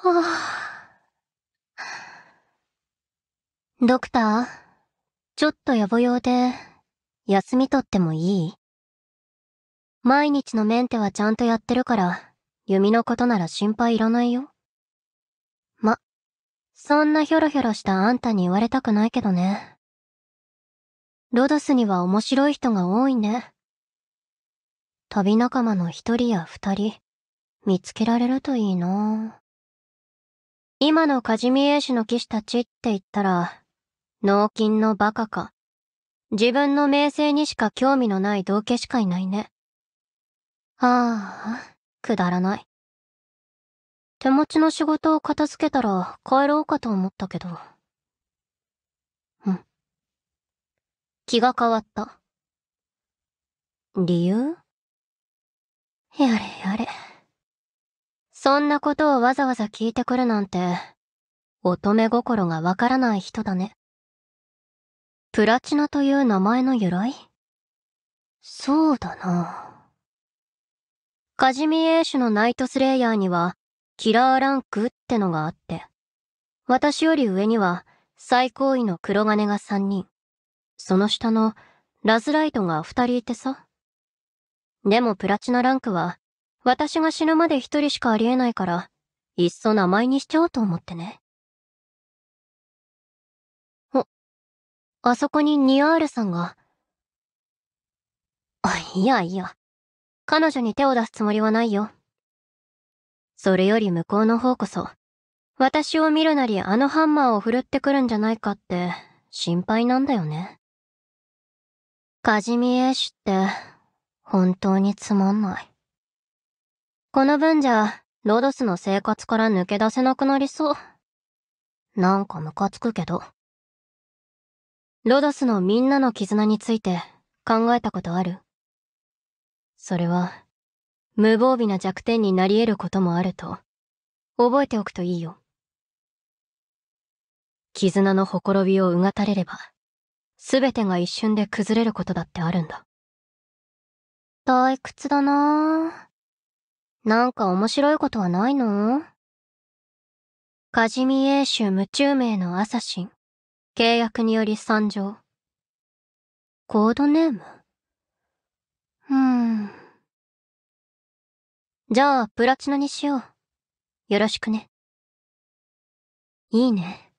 はあ、ドクター、ちょっとやぼ用で、休み取ってもいい毎日のメンテはちゃんとやってるから、弓のことなら心配いらないよ。ま、そんなひょろひょろしたあんたに言われたくないけどね。ロドスには面白い人が多いね。旅仲間の一人や二人、見つけられるといいな今のカジミエ氏の騎士たちって言ったら、脳筋のバカか。自分の名声にしか興味のない道家しかいないね。ああ、くだらない。手持ちの仕事を片付けたら帰ろうかと思ったけど。うん。気が変わった。理由やれやれ。そんなことをわざわざ聞いてくるなんて、乙女心がわからない人だね。プラチナという名前の由来そうだな。カジミエーシュのナイトスレイヤーには、キラーランクってのがあって、私より上には最高位の黒金が3人、その下のラズライトが2人いてさ。でもプラチナランクは私が死ぬまで一人しかありえないから、いっそ名前にしちゃおうと思ってね。お、あそこにニアールさんが。あ、いやいや。彼女に手を出すつもりはないよ。それより向こうの方こそ、私を見るなりあのハンマーを振るってくるんじゃないかって心配なんだよね。カジミエーシュって本当につまんない。この分じゃ、ロドスの生活から抜け出せなくなりそう。なんかムカつくけど。ロドスのみんなの絆について考えたことあるそれは、無防備な弱点になり得ることもあると、覚えておくといいよ。絆のほころびをうがたれれば、すべてが一瞬で崩れることだってあるんだ。退屈だなぁ。なんか面白いことはないのカジミ英州夢中名のアサシン。契約により参上。コードネームうーん。じゃあ、プラチナにしよう。よろしくね。いいね。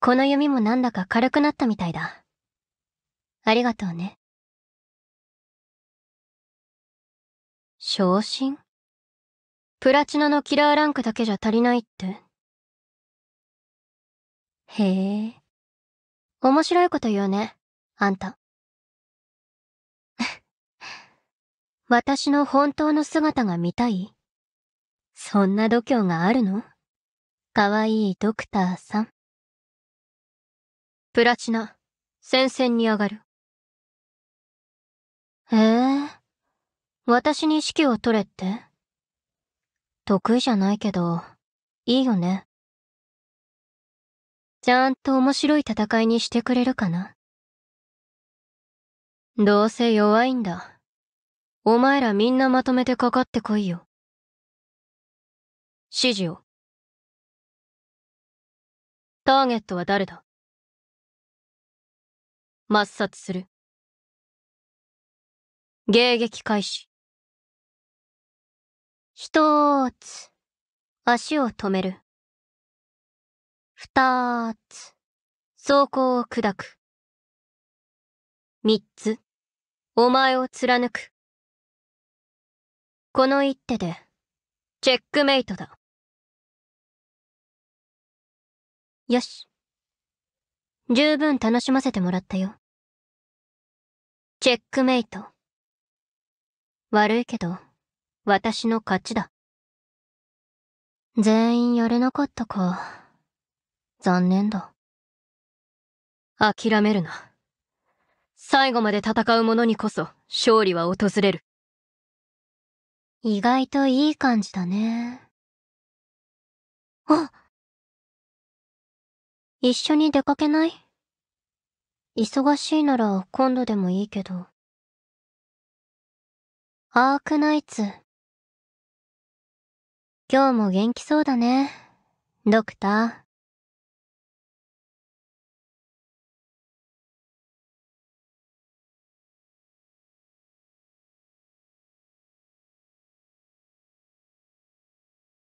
この弓もなんだか軽くなったみたいだ。ありがとうね。昇進プラチナのキラーランクだけじゃ足りないって。へえ。面白いこと言うね、あんた。私の本当の姿が見たいそんな度胸があるのかわいいドクターさん。プラチナ、戦線に上がる。へえ、私に指揮を取れって得意じゃないけど、いいよね。ちゃんと面白い戦いにしてくれるかなどうせ弱いんだ。お前らみんなまとめてかかってこいよ。指示を。ターゲットは誰だ抹殺する。迎撃開始。ーつ、足を止める。ーつ、走行を砕く。三つ、お前を貫く。この一手で、チェックメイトだ。よし。十分楽しませてもらったよ。チェックメイト。悪いけど。私の勝ちだ。全員やれなかったか。残念だ。諦めるな。最後まで戦う者にこそ勝利は訪れる。意外といい感じだね。あ一緒に出かけない忙しいなら今度でもいいけど。アークナイツ今日も元気そうだね。ドクター。